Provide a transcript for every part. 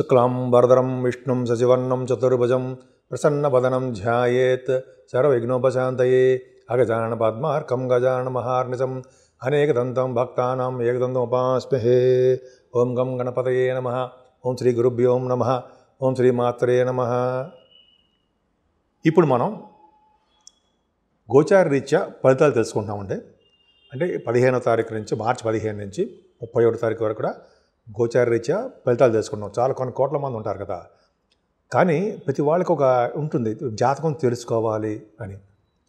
శుక్లాం వరదరం విష్ణుం సచివర్ణం చతుర్భుజం ప్రసన్నవదనం ధ్యాయేత్ సర్వవిఘ్నోపశాంతయే అగజాన పద్మార్కం గజాన మహార్నిశం అనేకదంతం భక్తానాం ఏకదంతోపాస్మహే ఓం గం గణపతయే నమ ఓం శ్రీ గురుభ్యోం నమ ఓం శ్రీ నమ ఇప్పుడు మనం గోచార రీత్యా ఫలితాలు తెలుసుకుంటామండి అంటే పదిహేనో తారీఖు నుంచి మార్చి పదిహేను నుంచి ముప్పై ఒకటి తారీఖు వరకు కూడా గోచారరీత్యా ఫలితాలు తెలుసుకున్నాం చాలా కొన్ని కోట్ల మంది ఉంటారు కదా కానీ ప్రతి వాళ్ళకి ఒక ఉంటుంది జాతకం తెలుసుకోవాలి అని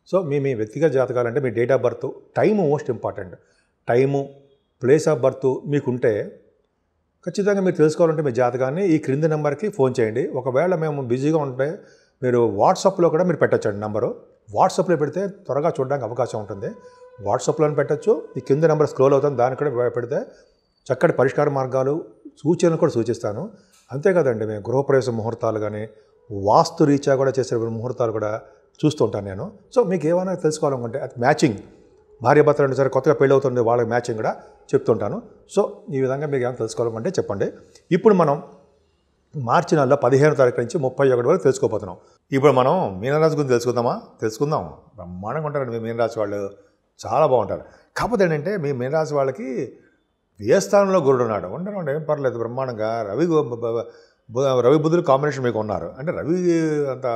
సో మీ మీ వ్యక్తిగత జాతకాలు అంటే మీ date of birth time most important time place of birth మీకుంటే ఖచ్చితంగా మీరు తెలుసుకోవాలంటే మీ జాతకాన్ని ఈ క్రింది నెంబర్కి ఫోన్ చేయండి ఒకవేళ మేము బిజీగా ఉంటే మీరు వాట్సాప్లో కూడా మీరు పెట్టచ్చండి నెంబరు వాట్సాప్లో పెడితే త్వరగా చూడడానికి అవకాశం ఉంటుంది వాట్సాప్లో పెట్టచ్చు ఈ కింద నెంబర్ స్క్రోల్ అవుతుంది దానికి కూడా పెడితే చక్కటి పరిష్కార మార్గాలు సూచనలు కూడా సూచిస్తాను అంతేకాదండి మేము గృహప్రవేశ ముహూర్తాలు కానీ వాస్తు రీత్యా కూడా చేసే ముహూర్తాలు కూడా చూస్తూ ఉంటాను నేను సో మీకు ఏమైనా తెలుసుకోవాలనుకుంటే మ్యాచింగ్ భార్య భర్త రెండు సరే కొత్తగా పెళ్ళి అవుతుంది వాళ్ళకి మ్యాచింగ్ కూడా చెప్తుంటాను సో ఈ విధంగా మీకు ఏమైనా తెలుసుకోవాలనుకుంటే చెప్పండి ఇప్పుడు మనం మార్చి నెలలో పదిహేను తారీఖు నుంచి ముప్పై ఒకటి వరకు తెలుసుకోపోతున్నాం ఇప్పుడు మనం మీనరాశి గురించి తెలుసుకుందామా తెలుసుకుందాం బ్రహ్మాండంగా ఉంటారండి మీ మీనరాశి వాళ్ళు చాలా బాగుంటారు కాకపోతే ఏంటంటే మీ మీనరాశి వాళ్ళకి ఏ స్థానంలో గురుడు ఉన్నాడు ఉండడం ఏం పర్లేదు బ్రహ్మాండంగా రవి రవి బుద్ధుడు కాంబినేషన్ మీకు ఉన్నారు అంటే రవి అంత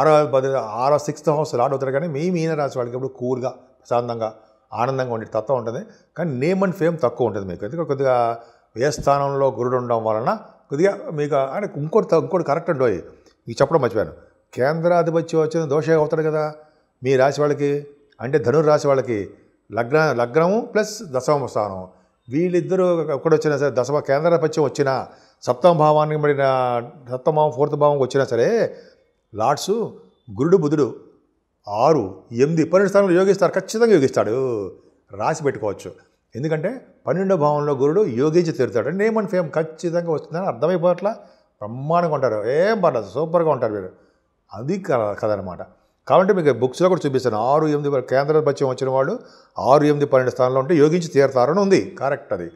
ఆరో పది ఆరో సిక్స్త్ హౌస్ లాడ్ అవుతారు కానీ మీ మీన రాసి వాళ్ళకి ఇప్పుడు కూల్గా ప్రశాంతంగా ఆనందంగా ఉండే తత్వం ఉంటుంది కానీ నేమ్ అండ్ ఫేమ్ తక్కువ ఉంటుంది మీకు ఎందుకంటే కొద్దిగా ఏ స్థానంలో గురుడు ఉండడం వలన కొద్దిగా మీకు అంటే ఇంకోటి ఇంకోటి కరెక్ట్ అండి మీకు చెప్పడం మర్చిపోయాను కేంద్రాధిపత్యం వచ్చిన దోష అవుతాడు కదా మీ రాశి వాళ్ళకి అంటే ధనుర్ రాశి వాళ్ళకి లగ్న లగ్నము ప్లస్ దశమ స్థానం వీళ్ళిద్దరూ ఒక్కడొచ్చినా సరే దశమ కేంద్ర పచ్చి వచ్చినా సప్తమ భావానికి మడిన సప్తమభావం ఫోర్త్ భావం వచ్చినా సరే లార్డ్సు గురుడు బుధుడు ఆరు ఎనిమిది పన్నెండు స్థానంలో యోగిస్తారు ఖచ్చితంగా యోగిస్తాడు రాసి పెట్టుకోవచ్చు ఎందుకంటే పన్నెండో భావంలో గురుడు యోగించి తీరుతాడు నేమ్ అండ్ ఫేమ్ ఖచ్చితంగా వస్తుందని అర్థమైపోట్ల బ్రహ్మాండంగా ఉంటారు ఏం పర్లేదు సూపర్గా ఉంటారు వీరు అది కథ అనమాట కాబట్టి మీకు బుక్స్లో కూడా చూపిస్తాను ఆరు ఎనిమిది కేంద్ర బత్యం వచ్చిన వాళ్ళు ఆరు ఎనిమిది పన్నెండు స్థానంలో ఉంటే యోగించి తీరతారని ఉంది కరెక్ట్ అది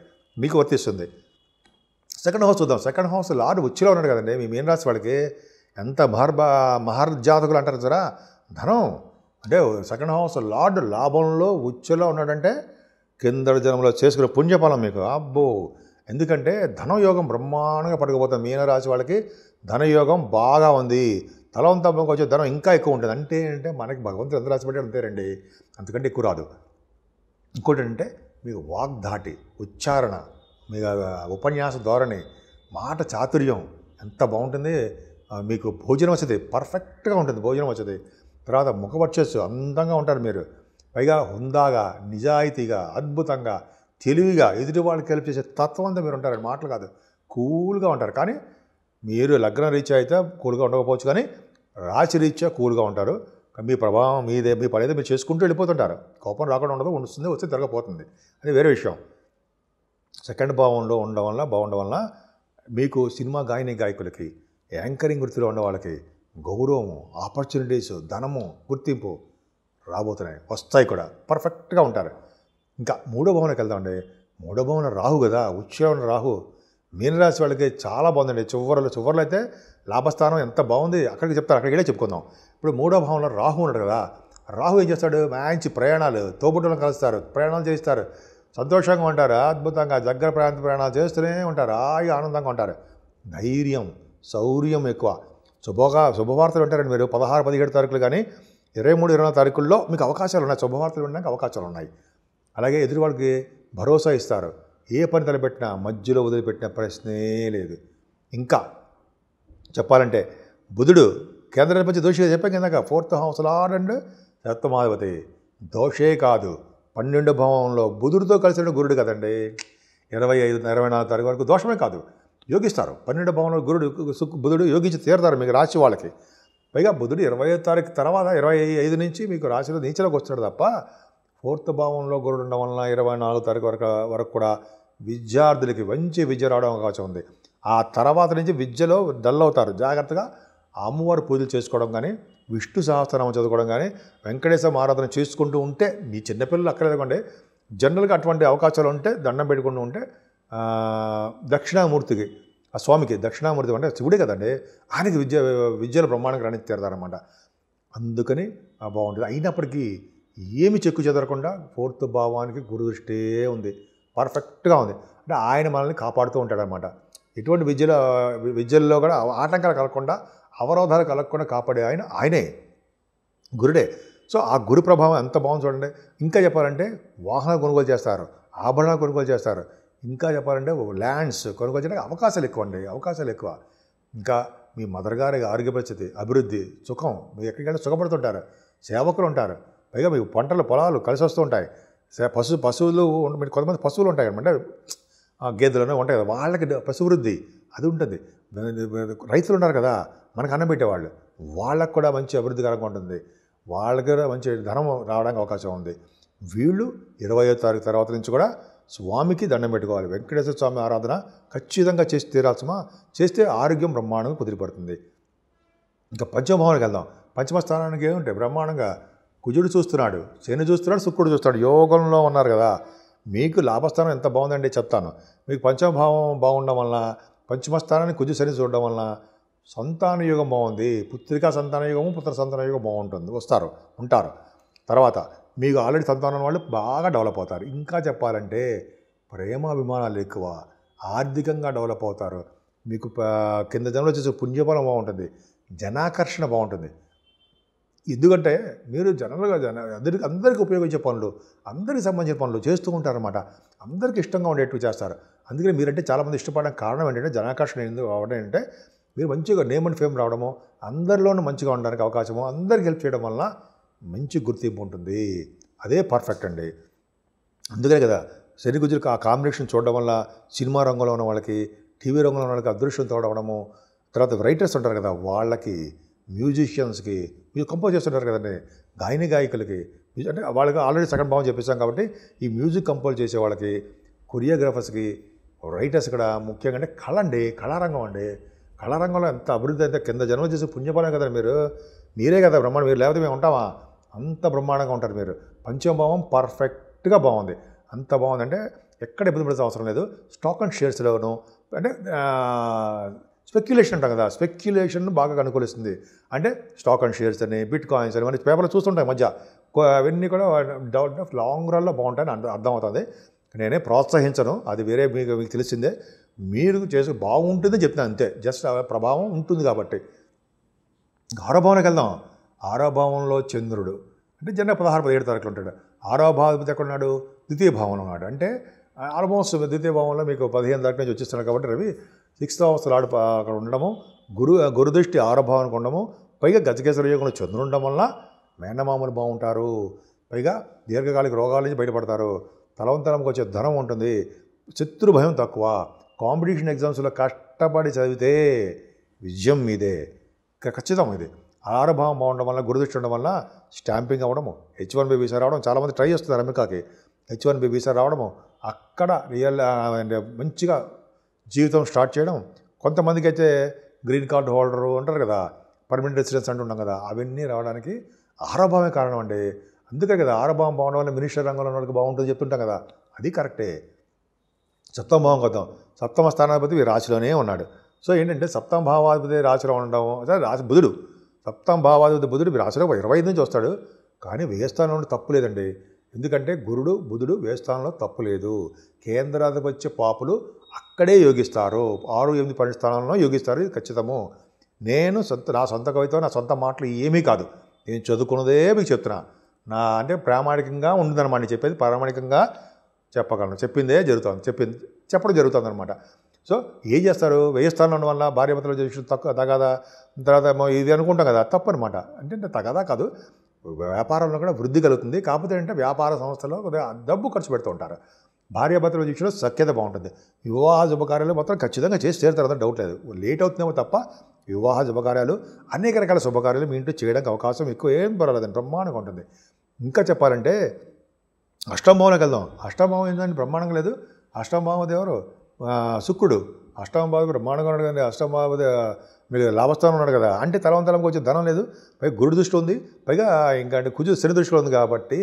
మీకు వర్తిస్తుంది సెకండ్ హౌస్ చూద్దాం సెకండ్ హౌస్ లార్డ్ ఉచ్చిలో ఉన్నాడు కదండి మీ మీన రాశి వాళ్ళకి ఎంత మహర్భ మహర్జాతకులు అంటారు సరా ధనం అంటే సెకండ్ హౌస్ లార్డ్ లాభంలో ఉచ్చులో ఉన్నాడంటే కింద జన్మలో చేసుకునే పుణ్యఫలం మీకు అబ్బో ఎందుకంటే ధనయోగం బ్రహ్మాండంగా పడకపోతుంది మీనరాశి వాళ్ళకి ధనయోగం బాగా ఉంది తలవంత అమ్మకు వచ్చే ధనం ఇంకా ఎక్కువ ఉంటుంది అంటే ఏంటంటే మనకి భగవంతుడు ఎంత రాసిపెట్టాడు అంతేనండి అంతకంటే ఎక్కువ రాదు ఇంకోటి అంటే మీకు వాగ్ధాటి ఉచ్చారణ మీ ఉపన్యాస ధోరణి మాట చాతుర్యం ఎంత బాగుంటుంది మీకు భోజనం వచ్చేది పర్ఫెక్ట్గా ఉంటుంది భోజనం వచ్చేది తర్వాత ముఖవర్చస్సు అందంగా ఉంటారు మీరు పైగా హుందాగా నిజాయితీగా అద్భుతంగా తెలివిగా ఎదుటి వాళ్ళు కలిపి చేసే తత్వంతో మీరు ఉంటారు మాటలు కాదు కూల్గా ఉంటారు కానీ మీరు లగ్న రీచ్ అయితే కూల్గా ఉండకపోవచ్చు కానీ రాశి రీత్యా కూల్గా ఉంటారు మీ ప్రభావం మీదే మీ పని మీరు చేసుకుంటూ వెళ్ళిపోతుంటారు కోపం రాకుండా ఉండదు వస్తుంది వస్తే తిరగపోతుంది అది వేరే విషయం సెకండ్ భావంలో ఉండడం వల్ల బాగుండడం వల్ల మీకు సినిమా గాయని గాయకులకి యాంకరింగ్ వృత్తిలో ఉన్న వాళ్ళకి గౌరవము ఆపర్చునిటీస్ ధనము గుర్తింపు రాబోతున్నాయి వస్తాయి కూడా పర్ఫెక్ట్గా ఉంటారు ఇంకా మూడో భవనకి వెళ్దామండి మూడో భవన రాహు కదా ఉచ్చవన రాహు మీనరాశి వాళ్ళకి చాలా బాగుందండి చివరిలో చివరిలో అయితే లాభస్థానం ఎంత బాగుంది అక్కడికి చెప్తారు అక్కడికి వెళ్ళి చెప్పుకుందాం ఇప్పుడు మూడో భావంలో రాహు ఉన్నాడు కదా రాహు ఏం చేస్తాడు మంచి ప్రయాణాలు తోబుట్టలను కలుస్తారు ప్రయాణాలు చేస్తారు సంతోషంగా ఉంటారు అద్భుతంగా దగ్గర ప్రాంత ప్రయాణాలు చేస్తూనే ఉంటారు హాయిగా ఆనందంగా ఉంటారు ధైర్యం శౌర్యం ఎక్కువ శుభగా శుభవార్తలు ఉంటారండి మీరు పదహారు పదిహేడు తారీఖులు కానీ ఇరవై మూడు ఇరవై తారీఖుల్లో మీకు అవకాశాలు ఉన్నాయి శుభవార్తలు ఉండడానికి అవకాశాలు ఉన్నాయి అలాగే ఎదురు వాళ్ళకి భరోసా ఇస్తారు ఏ పని తలబెట్టినా మధ్యలో వదిలిపెట్టిన ప్రశ్నే లేదు ఇంకా చెప్పాలంటే బుధుడు కేంద్రాన్ని పంచి దోషిగా చెప్పాం కిందాక ఫోర్త్ హౌస్ లార్డ్ అండ్ దోషే కాదు పన్నెండు భావంలో బుధుడితో కలిసి గురుడు కదండి ఇరవై ఐదు ఇరవై నాలుగు తారీఖు వరకు దోషమే కాదు యోగిస్తారు పన్నెండు భావంలో గురుడు బుధుడు యోగించి తీరుతారు మీకు రాశి వాళ్ళకి పైగా బుధుడు ఇరవై ఐదు తారీఖు తర్వాత ఇరవై ఐదు నుంచి మీకు రాశిలో నీచలోకి వస్తాడు తప్ప ఫోర్త్ భావంలో గురుడు ఉండడం వలన ఇరవై నాలుగు తారీఖు వరకు వరకు కూడా విద్యార్థులకి మంచి విద్య రావడం అవకాశం ఉంది ఆ తర్వాత నుంచి విద్యలో డల్ అవుతారు జాగ్రత్తగా అమ్మవారి పూజలు చేసుకోవడం కానీ విష్ణు సహస్రనామ చదువుకోవడం కానీ వెంకటేశ్వర ఆరాధన చేసుకుంటూ ఉంటే మీ చిన్నపిల్లలు అక్కర్లేదండి జనరల్గా అటువంటి అవకాశాలు ఉంటే దండం పెట్టుకుంటూ ఉంటే దక్షిణామూర్తికి ఆ స్వామికి దక్షిణామూర్తి అంటే శివుడే కదండి ఆయనకి విద్య విద్యలు బ్రహ్మాండంగా రాణిస్తారనమాట అందుకని బాగుంటుంది అయినప్పటికీ ఏమి చెక్కు చెదరకుండా ఫోర్త్ భావానికి గురుదృష్టే ఉంది పర్ఫెక్ట్గా ఉంది అంటే ఆయన మనల్ని కాపాడుతూ ఉంటాడనమాట ఎటువంటి విద్యలో విద్యల్లో కూడా ఆటంకాలు కలగకుండా అవరోధాలు కలగకుండా కాపాడే ఆయన ఆయనే గురుడే సో ఆ గురు ప్రభావం ఎంత బాగుంది చూడండి ఇంకా చెప్పాలంటే వాహనాలు కొనుగోలు చేస్తారు ఆభరణాలు కొనుగోలు చేస్తారు ఇంకా చెప్పాలంటే ల్యాండ్స్ కొనుగోలు చేయడానికి అవకాశాలు ఎక్కువ అండి అవకాశాలు ఎక్కువ ఇంకా మీ మదర్ గారి ఆరోగ్య పరిస్థితి అభివృద్ధి సుఖం మీరు ఎక్కడికైనా సుఖపడుతుంటారు సేవకులు ఉంటారు పైగా మీకు పంటలు పొలాలు కలిసి వస్తూ ఉంటాయి పశు పశువులు మీరు కొంతమంది పశువులు ఉంటాయి అంటే గేదెలను ఉంటాయి కదా వాళ్ళకి పశువృద్ధి అది ఉంటుంది రైతులు ఉన్నారు కదా మనకు అన్నం పెట్టేవాళ్ళు వాళ్ళకు కూడా మంచి అభివృద్ధికరంగా ఉంటుంది వాళ్ళకి కూడా మంచి ధనం రావడానికి అవకాశం ఉంది వీళ్ళు ఇరవయో తారీఖు తర్వాత నుంచి కూడా స్వామికి దండం పెట్టుకోవాలి వెంకటేశ్వర స్వామి ఆరాధన ఖచ్చితంగా చేసి తీరాల్సిమా చేస్తే ఆరోగ్యం బ్రహ్మాండంగా కుదిరిపడుతుంది ఇంకా పంచమభావానికి వెళ్దాం పంచమ స్థానానికి ఏముంటాయి బ్రహ్మాండంగా కుజుడు చూస్తున్నాడు శని చూస్తున్నాడు శుక్రుడు చూస్తున్నాడు యోగంలో ఉన్నారు కదా మీకు లాభస్థానం ఎంత బాగుందండి చెప్తాను మీకు పంచమభావం బాగుండడం వలన పంచమస్థానాన్ని కుజు శని చూడడం వలన సంతాన యుగం బాగుంది పుత్రికా సంతాన యుగము పుత్ర సంతాన యుగం బాగుంటుంది వస్తారు ఉంటారు తర్వాత మీకు ఆల్రెడీ సంతానం వాళ్ళు బాగా డెవలప్ అవుతారు ఇంకా చెప్పాలంటే ప్రేమాభిమానాలు ఎక్కువ ఆర్థికంగా డెవలప్ అవుతారు మీకు కింద జనంలో వచ్చేసి పుణ్యబలం బాగుంటుంది జనాకర్షణ బాగుంటుంది ఎందుకంటే మీరు జనరల్గా జన అందరికి అందరికీ ఉపయోగించే పనులు అందరికి సంబంధించిన పనులు చేస్తూ ఉంటారనమాట అందరికి ఇష్టంగా ఉండేట్టు చేస్తారు అందుకని మీరంటే చాలామంది ఇష్టపడడానికి కారణం ఏంటంటే జనాకర్షణ ఎందుకు అవడం ఏంటంటే మీరు మంచిగా నేమ్ అండ్ ఫేమ్ రావడము అందరిలోనూ మంచిగా ఉండడానికి అవకాశము అందరికి హెల్ప్ చేయడం వలన మంచి గుర్తింపు ఉంటుంది అదే పర్ఫెక్ట్ అండి అందుకనే కదా శని గుజులకు ఆ కాంబినేషన్ చూడడం వల్ల సినిమా రంగంలో ఉన్న వాళ్ళకి టీవీ రంగంలో ఉన్న వాళ్ళకి అదృష్టం తోడవడము తర్వాత రైటర్స్ ఉంటారు కదా వాళ్ళకి మ్యూజిషియన్స్కి మీరు కంపోజ్ చేస్తుంటారు కదండి గాయని గాయకులకి అంటే వాళ్ళకి ఆల్రెడీ సగం భావం చెప్పేశాం కాబట్టి ఈ మ్యూజిక్ కంపోజ్ చేసే వాళ్ళకి కొరియోగ్రాఫర్స్కి రైటర్స్ ఇక్కడ ముఖ్యంగా అంటే కళ అండి కళారంగం అండి కళారంగంలో ఎంత అభివృద్ధి అయితే కింద జన్మ చేసి పుణ్యపాలం కదా మీరు మీరే కదా బ్రహ్మాండం మీరు లేకపోతే మేము ఉంటామా అంత బ్రహ్మాండంగా ఉంటారు మీరు పంచమభావం పర్ఫెక్ట్గా బాగుంది అంత బాగుందంటే ఎక్కడ ఇబ్బంది పడాల్సిన అవసరం లేదు స్టాక్ అండ్ షేర్స్లోను అంటే స్పెక్యులేషన్ అంటాం కదా స్పెక్యులేషన్ బాగా అనుకూలిస్తుంది అంటే స్టాక్ అండ్ షేర్స్ అని బిట్ కాయిన్స్ అని మనకి పేపర్లో చూస్తుంటాయి మధ్య అవన్నీ కూడా డౌట్ ఆఫ్ లాంగ్ రన్లో బాగుంటాయని అర్థమవుతుంది నేనే ప్రోత్సహించను అది వేరే మీకు మీకు తెలిసిందే మీరు చేసి బాగుంటుంది చెప్తాను అంతే జస్ట్ ప్రభావం ఉంటుంది కాబట్టి ఆరో భవనకి వెళ్దాం ఆరో భవనంలో చంద్రుడు అంటే జన పదహారు పదిహేడు తారీఖులు ఉంటాడు ఆరో భావం ఎక్కడ ఉన్నాడు ద్వితీయ భావంలో ఉన్నాడు అంటే ఆల్మోస్ట్ ద్వితీయ భావంలో మీకు పదిహేను తారీఖు నుంచి వచ్చిస్తున్నాడు కాబట్టి రవి అవస్థలు ఆడ అక్కడ ఉండడము గురు గురుదృష్టి ఆరభావానికి ఉండము పైగా గజకేసర యోగంలో ఉండడం వల్ల మేనమామలు బాగుంటారు పైగా దీర్ఘకాలిక రోగాల నుంచి బయటపడతారు తలవంతరంకి వచ్చే ధనం ఉంటుంది శత్రు భయం తక్కువ కాంపిటీషన్ ఎగ్జామ్స్లో కష్టపడి చదివితే విజయం మీదే ఖచ్చితం ఇది ఆరభావం బాగుండడం వల్ల గురుదృష్టి ఉండడం వల్ల స్టాంపింగ్ అవ్వడము హెచ్ వన్ బి వీసా రావడం చాలామంది ట్రై చేస్తున్నారు అమెరికాకి హెచ్ వన్ బి వీసా రావడము అక్కడ రియల్ మంచిగా జీవితం స్టార్ట్ చేయడం కొంతమందికి అయితే గ్రీన్ కార్డ్ హోల్డరు అంటారు కదా పర్మనెంట్ రెసిడెన్స్ ఉన్నాం కదా అవన్నీ రావడానికి ఆహారభావమే కారణం అండి అందుకే కదా ఆహారభావం బాగుండడం వల్ల మినిస్టర్ రంగంలో వాళ్ళకి బాగుంటుంది చెప్తుంటాం కదా అది కరెక్టే సప్తమ భావం కదా సప్తమ స్థానాధిపతి రాశిలోనే ఉన్నాడు సో ఏంటంటే సప్తమ భావాధిపతి రాశిలో ఉండడం రాశి బుధుడు సప్తమ భావాధిపతి బుధుడు రాశిలో ఇరవై ఐదు నుంచి వస్తాడు కానీ వ్యయస్థానంలో తప్పు లేదండి ఎందుకంటే గురుడు బుధుడు వ్యయస్థానంలో తప్పు లేదు కేంద్రాధిపత్య పాపులు అక్కడే యోగిస్తారు ఆరు ఎనిమిది పన్నెండు స్థానాల్లో యోగిస్తారు ఇది ఖచ్చితము నేను సొంత నా సొంత కవిత్వం నా సొంత మాటలు ఏమీ కాదు నేను చదువుకున్నదే మీకు చెప్తున్నా నా అంటే ప్రామాణికంగా ఉండదన్నమాట నేను చెప్పేది ప్రామాణికంగా చెప్పగలను చెప్పిందే జరుగుతుంది చెప్పింది చెప్పడం జరుగుతుంది అనమాట సో ఏం చేస్తారు వేయి స్థానం వల్ల భార్యభర్తలు చేసిన తక్కువ తగాదా తర్వాత ఇది అనుకుంటాం కదా తప్పు అనమాట అంటే తగదా కాదు వ్యాపారంలో కూడా వృద్ధి కలుగుతుంది కాకపోతే ఏంటంటే వ్యాపార సంస్థలో డబ్బు ఖర్చు పెడుతూ ఉంటారు భార్యాభర్తల విషయంలో సఖ్యత బాగుంటుంది వివాహ శుభకార్యాలు మాత్రం ఖచ్చితంగా చేసి తీరుతారు అంత డౌట్ లేదు లేట్ అవుతుందేమో తప్ప వివాహ శుభకార్యాలు అనేక రకాల శుభకార్యాలు మీ ఇంట్లో చేయడానికి అవకాశం ఎక్కువ ఏం పర్వాలేదండి బ్రహ్మాండంగా ఉంటుంది ఇంకా చెప్పాలంటే అష్టమభావంలోకి వెళ్దాం అష్టమభావం ఏంటంటే బ్రహ్మాండంగా లేదు అష్టమభావం ఎవరు శుక్రుడు అష్టమభావం బ్రహ్మాండంగా ఉన్నాడు కానీ అష్టమభావ మీరు లాభస్థానం ఉన్నాడు కదా అంటే తలవంతలంకి వచ్చే ధనం లేదు పైగా గురుదృష్టి దృష్టి ఉంది పైగా ఇంకా అంటే కుజు శని దృష్టిలో ఉంది కాబట్టి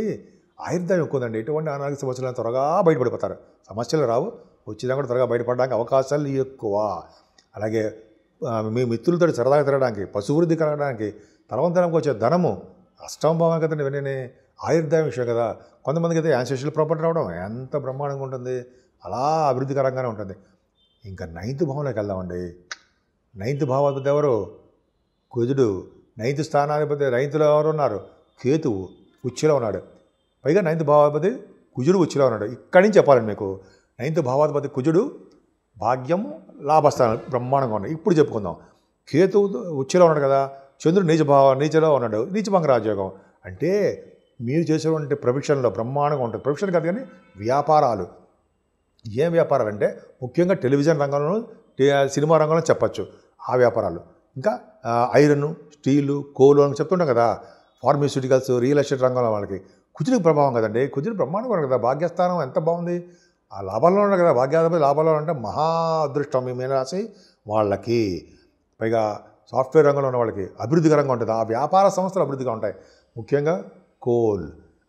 ఆయుర్దాయం ఎక్కువదండి ఎటువంటి అనారోగ్య సమస్యలు త్వరగా బయటపడిపోతారు సమస్యలు రావు వచ్చినా కూడా త్వరగా బయటపడడానికి అవకాశాలు ఎక్కువ అలాగే మీ మిత్రులతో సరదాగా తిరగడానికి పశువృద్ధి కలగడానికి తలవంతరంకి వచ్చే ధనము అష్టంభావం కదండి వెనని ఆయుర్దాయం విషయం కదా కొంతమందికి అయితే యాన్సెషల్ ప్రాపర్టీ రావడం ఎంత బ్రహ్మాండంగా ఉంటుంది అలా అభివృద్ధికరంగానే ఉంటుంది ఇంకా నైన్త్ భావంలోకి వెళ్దామండి నైన్త్ భావాధిపతి ఎవరు కుజుడు నైన్త్ స్థానాధిపతి నైన్త్లో ఎవరు ఉన్నారు కేతువు ఉచ్చిలో ఉన్నాడు పైగా నైన్త్ భావాధిపతి కుజుడు వచ్చిలా ఉన్నాడు ఇక్కడి నుంచి చెప్పాలండి మీకు నైన్త్ భావాధిపతి కుజుడు భాగ్యం లాభస్థానం బ్రహ్మాండంగా ఉన్నాయి ఇప్పుడు చెప్పుకుందాం కేతు ఉచ్చులో ఉన్నాడు కదా చంద్రుడు నీచ భావ నీచలో ఉన్నాడు నీచభంగ రాజయోగం అంటే మీరు చేసేటువంటి ప్రొఫెషన్లో బ్రహ్మాండంగా ఉంటుంది ప్రొఫెషన్ కాదు కానీ వ్యాపారాలు ఏం వ్యాపారాలు అంటే ముఖ్యంగా టెలివిజన్ రంగంలో సినిమా రంగంలో చెప్పచ్చు ఆ వ్యాపారాలు ఇంకా ఐరన్ స్టీలు కోలు అని చెప్తుంటాం కదా ఫార్మస్యూటికల్స్ రియల్ ఎస్టేట్ రంగంలో వాళ్ళకి కుజుడికి ప్రభావం కదండి కుజుడు బ్రహ్మాండం ఉన్నాడు కదా భాగ్యస్థానం ఎంత బాగుంది ఆ లాభాల్లో ఉన్నాడు కదా భాగ్యాధిపతి లాభాల్లో ఉంటే మహా అదృష్టం మీ మీనరాశి వాళ్ళకి పైగా సాఫ్ట్వేర్ రంగంలో ఉన్న వాళ్ళకి అభివృద్ధికరంగా ఉంటుంది ఆ వ్యాపార సంస్థలు అభివృద్ధిగా ఉంటాయి ముఖ్యంగా కోల్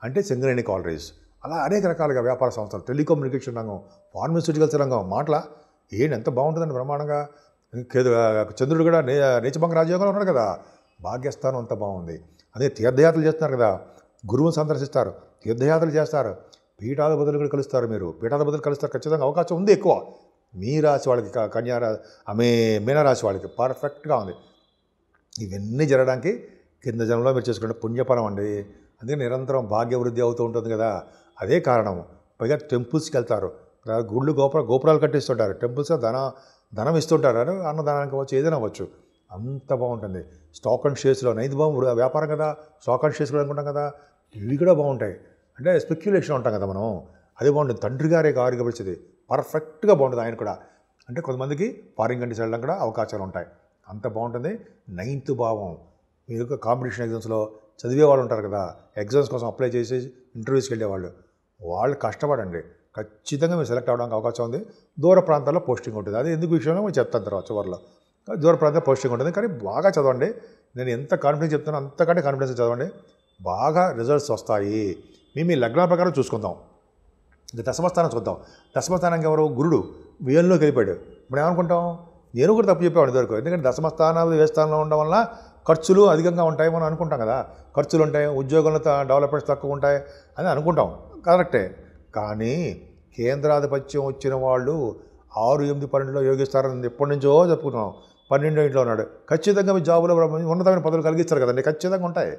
అంటే సింగరేణి కాలరీస్ అలా అనేక రకాలుగా వ్యాపార సంస్థలు టెలికమ్యూనికేషన్ రంగం ఫార్మస్యూటికల్స్ రంగం మాటల ఏంటి ఎంత బాగుంటుందండి బ్రహ్మాండంగా చంద్రుడు కూడా నే నీచభంగ రాజయోగంలో ఉన్నాడు కదా భాగ్యస్థానం అంత బాగుంది అదే తీర్థయాత్రలు చేస్తున్నారు కదా గురువును సందర్శిస్తారు తీర్థయాత్రలు చేస్తారు పీఠాధిపతులు కూడా కలుస్తారు మీరు పీఠాధిపతులు కలుస్తారు ఖచ్చితంగా అవకాశం ఉంది ఎక్కువ మీ రాశి వాళ్ళకి కన్యారా ఆమె మీనరాశి వాళ్ళకి పర్ఫెక్ట్గా ఉంది ఇవన్నీ జరగడానికి కింద జన్మలో మీరు చేసుకుంటే పుణ్యఫలం అండి అందుకే నిరంతరం భాగ్యవృద్ధి అవుతూ ఉంటుంది కదా అదే కారణం పైగా టెంపుల్స్కి వెళ్తారు గుళ్ళు గోపుర గోపురాలు కట్టిస్తుంటారు టెంపుల్స్ ధన ధనం ఇస్తుంటారు అని అన్నదానానికి అవ్వచ్చు ఏదైనా అవ్వచ్చు అంత బాగుంటుంది స్టాక్ అండ్ షేర్స్లో నైదు బాగు వ్యాపారం కదా స్టాక్ అండ్ కూడా అనుకుంటాం కదా ఇవి కూడా బాగుంటాయి అంటే స్పెక్యులేషన్ ఉంటాం కదా మనం అది బాగుంటుంది తండ్రి గారే కారు గమనించేది పర్ఫెక్ట్గా బాగుంటుంది ఆయన కూడా అంటే కొంతమందికి ఫారిన్ కంట్రీస్ వెళ్ళడం కూడా అవకాశాలు ఉంటాయి అంత బాగుంటుంది నైన్త్ భావం మీ యొక్క కాంపిటీషన్ ఎగ్జామ్స్లో చదివే వాళ్ళు ఉంటారు కదా ఎగ్జామ్స్ కోసం అప్లై చేసి ఇంటర్వ్యూస్కి వెళ్ళేవాళ్ళు వాళ్ళు కష్టపడండి ఖచ్చితంగా మేము సెలెక్ట్ అవడానికి అవకాశం ఉంది దూర ప్రాంతాల్లో పోస్టింగ్ ఉంటుంది అది ఎందుకు విషయంలో మేము చెప్తాను తర్వాత చివరిలో దూర ప్రాంతాల్లో పోస్టింగ్ ఉంటుంది కానీ బాగా చదవండి నేను ఎంత కాన్ఫిడెన్స్ చెప్తానో అంతకంటే కాన్ఫిడెన్స్ చదవండి బాగా రిజల్ట్స్ వస్తాయి మేము ఈ లగ్నాల ప్రకారం చూసుకుందాం ఇంకా దశమస్థానం చూద్దాం దశమస్థానానికి ఎవరు గురుడు వ్యయంలోకి వెళ్ళిపోయాడు ఇప్పుడు ఏమనుకుంటాం నేను కూడా తప్పు చెప్పేవాడు ఇదివరకు ఎందుకంటే దశమస్థానాలు ఏ స్థానంలో ఉండడం వల్ల ఖర్చులు అధికంగా ఉంటాయి మనం అనుకుంటాం కదా ఖర్చులు ఉంటాయి ఉద్యోగంలో డెవలప్మెంట్స్ తక్కువ ఉంటాయి అని అనుకుంటాం కరెక్టే కానీ కేంద్రాధిపత్యం వచ్చిన వాళ్ళు ఆరు ఎనిమిది పన్నెండులో యోగిస్తారని ఎప్పటి నుంచో చెప్పుకున్నాం పన్నెండో ఇంట్లో ఉన్నాడు ఖచ్చితంగా మీ జాబులో ఉన్నతమైన పదవులు కలిగిస్తారు కదండి ఖచ్చితంగా ఉంటాయి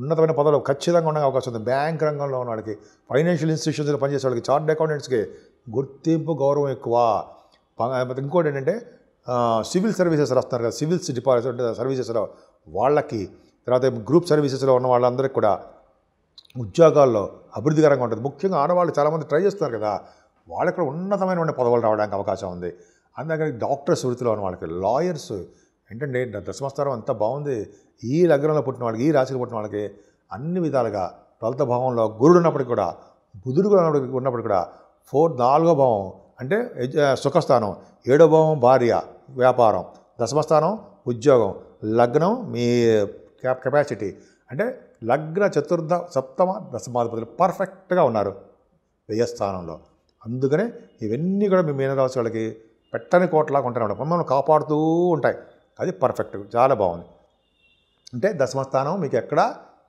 ఉన్నతమైన పదవులు ఖచ్చితంగా ఉండే అవకాశం ఉంది బ్యాంక్ రంగంలో ఉన్న వాళ్ళకి ఫైనాన్షియల్ ఇన్స్టిట్యూషన్స్లో పనిచేసే వాళ్ళకి చార్ట్ అకౌంటెంట్స్కి గుర్తింపు గౌరవం ఎక్కువ ఇంకోటి ఏంటంటే సివిల్ సర్వీసెస్ వస్తున్నారు కదా సివిల్స్ డిపార్ట్మెంట్ సర్వీసెస్లో వాళ్ళకి తర్వాత గ్రూప్ సర్వీసెస్లో ఉన్న వాళ్ళందరికీ కూడా ఉద్యోగాల్లో అభివృద్ధికరంగా ఉంటుంది ముఖ్యంగా ఆడవాళ్ళు చాలామంది ట్రై చేస్తున్నారు కదా వాళ్ళకి కూడా ఉన్నతమైన పదవులు రావడానికి అవకాశం ఉంది అందుకని డాక్టర్స్ వృత్తిలో ఉన్న వాళ్ళకి లాయర్స్ ఏంటంటే దశమస్కారం అంతా బాగుంది ఈ లగ్నంలో పుట్టిన వాళ్ళకి ఈ రాశిలో పుట్టిన వాళ్ళకి అన్ని విధాలుగా ట్వెల్త్ భావంలో గురుడు ఉన్నప్పటికి కూడా బుధుడు ఉన్నప్పటికి ఉన్నప్పటికి కూడా ఫోర్ నాలుగో భావం అంటే సుఖస్థానం ఏడో భావం భార్య వ్యాపారం దశమస్థానం ఉద్యోగం లగ్నం మీ కెపాసిటీ అంటే లగ్న చతుర్థ సప్తమ దశమాధిపతులు పర్ఫెక్ట్గా ఉన్నారు వ్యయస్థానంలో అందుకనే ఇవన్నీ కూడా మీ మీనరాశి వాళ్ళకి పెట్టని కోట్లాగా ఉంటాయి మనం కాపాడుతూ ఉంటాయి అది పర్ఫెక్ట్ చాలా బాగుంది అంటే దశమ స్థానం మీకు ఎక్కడ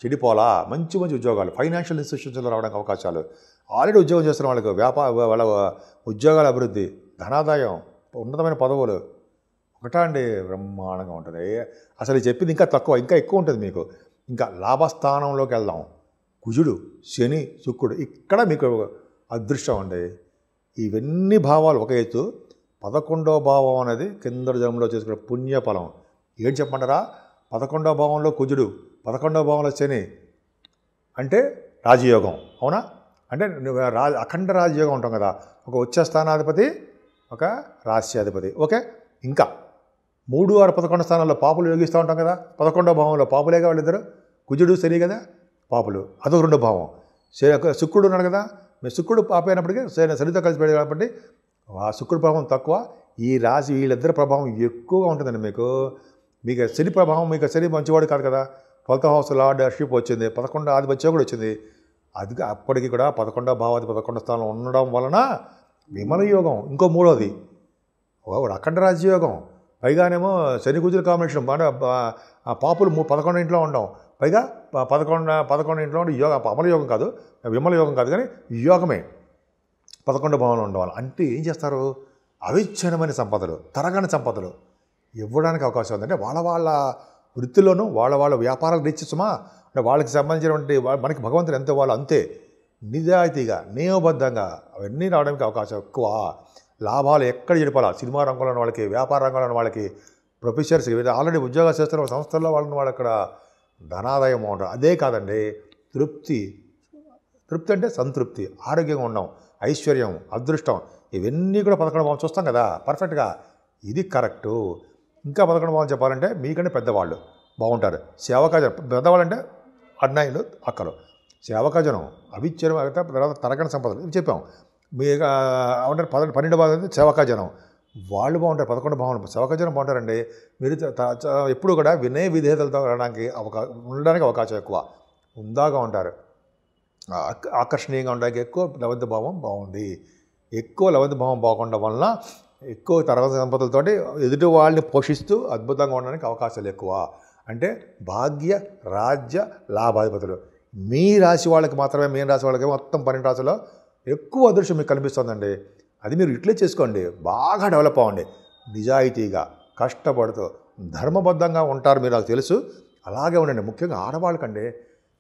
చెడిపోలా మంచి మంచి ఉద్యోగాలు ఫైనాన్షియల్ ఇన్స్టిట్యూషన్స్లో రావడానికి అవకాశాలు ఆల్రెడీ ఉద్యోగం చేస్తున్న వాళ్ళకి వ్యాపార వాళ్ళ ఉద్యోగాల అభివృద్ధి ధనాదాయం ఉన్నతమైన పదవులు ఒకటా అండి బ్రహ్మాండంగా ఉంటుంది అసలు చెప్పింది ఇంకా తక్కువ ఇంకా ఎక్కువ ఉంటుంది మీకు ఇంకా లాభస్థానంలోకి వెళ్దాం కుజుడు శని శుక్రుడు ఇక్కడ మీకు అదృష్టం అండి ఇవన్నీ భావాలు ఒక ఎత్తు పదకొండవ భావం అనేది కింద జన్మలో చేసుకునే పుణ్యఫలం ఏం చెప్పమంటారా పదకొండవ భావంలో కుజుడు పదకొండవ భావంలో శని అంటే రాజయోగం అవునా అంటే రా అఖండ రాజయోగం ఉంటాం కదా ఒక ఉచ్చ స్థానాధిపతి ఒక రాశ్యాధిపతి ఓకే ఇంకా మూడు ఆరు పదకొండు స్థానాల్లో పాపులు యోగిస్తూ ఉంటాం కదా పదకొండవ భావంలో పాపులేగా వాళ్ళిద్దరు కుజుడు శని కదా పాపులు అదొక రెండో భావం శుక్రుడు ఉన్నాడు కదా మీ శుక్రుడు పాప అయినప్పటికీ శనితో కలిసిపోయాడు కాబట్టి ఆ శుక్రుడు ప్రభావం తక్కువ ఈ రాశి వీళ్ళిద్దరి ప్రభావం ఎక్కువగా ఉంటుందండి మీకు మీకు శని ప్రభావం మీకు శని మంచివాడు కాదు కదా ట్వెల్త్ హౌస్ లార్డ్ షిప్ వచ్చింది పదకొండో ఆధిపత్యం కూడా వచ్చింది అది అప్పటికి కూడా పదకొండో భావాది పదకొండో స్థానం ఉండడం వలన విమల యోగం ఇంకో మూడోది అఖండ రాజ్యయోగం పైగానేమో శని గుజుల కాంబినేషన్ ఆ పాపులు పదకొండు ఇంట్లో ఉండడం పైగా పదకొండు పదకొండు ఇంట్లో ఉండి యోగ అమల యోగం కాదు విమల యోగం కాదు కానీ యోగమే పదకొండు భావనలు ఉండవాలి అంటే ఏం చేస్తారు అవిచ్ఛిన్నమైన సంపదలు తరగని సంపదలు ఇవ్వడానికి అవకాశం ఉందంటే వాళ్ళ వాళ్ళ వృత్తిలోనూ వాళ్ళ వాళ్ళ వ్యాపారాలు రీచ్చుమా అంటే వాళ్ళకి సంబంధించినటువంటి మనకి భగవంతుడు ఎంత వాళ్ళు అంతే నిజాయితీగా నియమబద్ధంగా అవన్నీ రావడానికి అవకాశం ఎక్కువ లాభాలు ఎక్కడ చెడిపాలా సినిమా రంగంలో వాళ్ళకి వ్యాపార రంగంలో వాళ్ళకి ప్రొఫెసర్స్ ఆల్రెడీ ఉద్యోగాలు చేస్తున్న సంస్థల్లో వాళ్ళని వాళ్ళు అక్కడ ధనాదాయం ఉండడం అదే కాదండి తృప్తి తృప్తి అంటే సంతృప్తి ఆరోగ్యంగా ఉండడం ఐశ్వర్యం అదృష్టం ఇవన్నీ కూడా పథకం చూస్తాం కదా పర్ఫెక్ట్గా ఇది కరెక్టు ఇంకా పదకొండు వాళ్ళు చెప్పాలంటే మీకంటే పెద్దవాళ్ళు బాగుంటారు సేవకాజనం పెద్దవాళ్ళు అంటే అన్నయ్యలు అక్కలు సేవకాజనం అవిచ్చరం తర్వాత తరగని సంపదలు ఇవి చెప్పాం మీ అంటారు పదకొండు పన్నెండు అయితే సేవకాజనం వాళ్ళు బాగుంటారు పదకొండు బాగుంటారు సేవకాజనం బాగుంటారండి మీరు ఎప్పుడు కూడా వినయ విధేయతలతో రావడానికి అవకాశం ఉండడానికి అవకాశం ఎక్కువ ఉందాగా ఉంటారు ఆకర్షణీయంగా ఉండడానికి ఎక్కువ లవంత భావం బాగుంది ఎక్కువ లవంత భావం బాగుండడం వలన ఎక్కువ తరగతి సంపదలతో ఎదుటి వాళ్ళని పోషిస్తూ అద్భుతంగా ఉండడానికి అవకాశాలు ఎక్కువ అంటే భాగ్య రాజ్య లాభాధిపతులు మీ రాశి వాళ్ళకి మాత్రమే మీ రాశి వాళ్ళకి మొత్తం పన్నెండు రాశిలో ఎక్కువ అదృష్టం మీకు కనిపిస్తుందండి అది మీరు ఇట్లే చేసుకోండి బాగా డెవలప్ అవ్వండి నిజాయితీగా కష్టపడుతూ ధర్మబద్ధంగా ఉంటారు మీరు నాకు తెలుసు అలాగే ఉండండి ముఖ్యంగా ఆడవాళ్ళకండి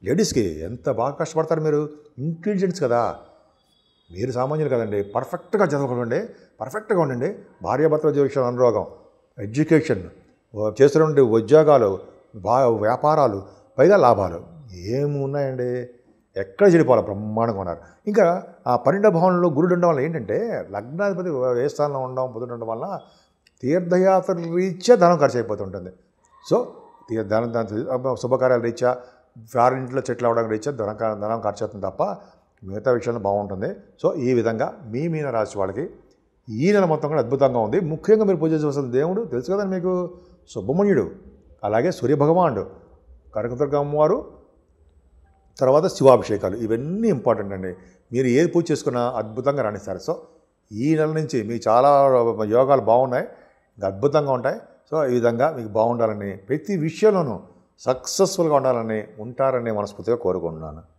లేడీస్కి ఎంత బాగా కష్టపడతారు మీరు ఇంటెలిజెన్స్ కదా మీరు సామాన్యులు కదండి పర్ఫెక్ట్గా చదవకండి పర్ఫెక్ట్గా ఉండండి భార్యాభర్తల జీవితం అనురోగం ఎడ్యుకేషన్ చేస్తున్నటువంటి ఉద్యోగాలు వ్యాపారాలు పైగా లాభాలు ఏమున్నాయండి ఎక్కడ చెడిపోవాలి బ్రహ్మాండంగా ఉన్నారు ఇంకా ఆ పన్నెండో భవనంలో గురుడు ఉండడం వల్ల ఏంటంటే లగ్నాధిపతి ఏ స్థానంలో ఉండడం ఉండడం వల్ల తీర్థయాత్ర రీత్యా ధనం ఖర్చు అయిపోతుంటుంది సో ధనం శుభకార్యాల రీత్యా వారింట్లో చెట్లు అవడం రీత్యా ధనం ధనం ఖర్చు అవుతుంది తప్ప మిగతా విషయంలో బాగుంటుంది సో ఈ విధంగా మీ మీన రాశి వాళ్ళకి ఈ నెల మొత్తం కూడా అద్భుతంగా ఉంది ముఖ్యంగా మీరు పూజ చేసిన దేవుడు తెలుసు కదండి మీకు సుబ్రహ్మణ్యుడు అలాగే సూర్యభగవానుడు కనకదుర్గ అమ్మవారు తర్వాత శివాభిషేకాలు ఇవన్నీ ఇంపార్టెంట్ అండి మీరు ఏది పూజ చేసుకున్నా అద్భుతంగా రాణిస్తారు సో ఈ నెల నుంచి మీకు చాలా యోగాలు బాగున్నాయి ఇంకా అద్భుతంగా ఉంటాయి సో ఈ విధంగా మీకు బాగుండాలని ప్రతి విషయంలోనూ సక్సెస్ఫుల్గా ఉండాలని ఉంటారని మనస్ఫూర్తిగా కోరుకుంటున్నాను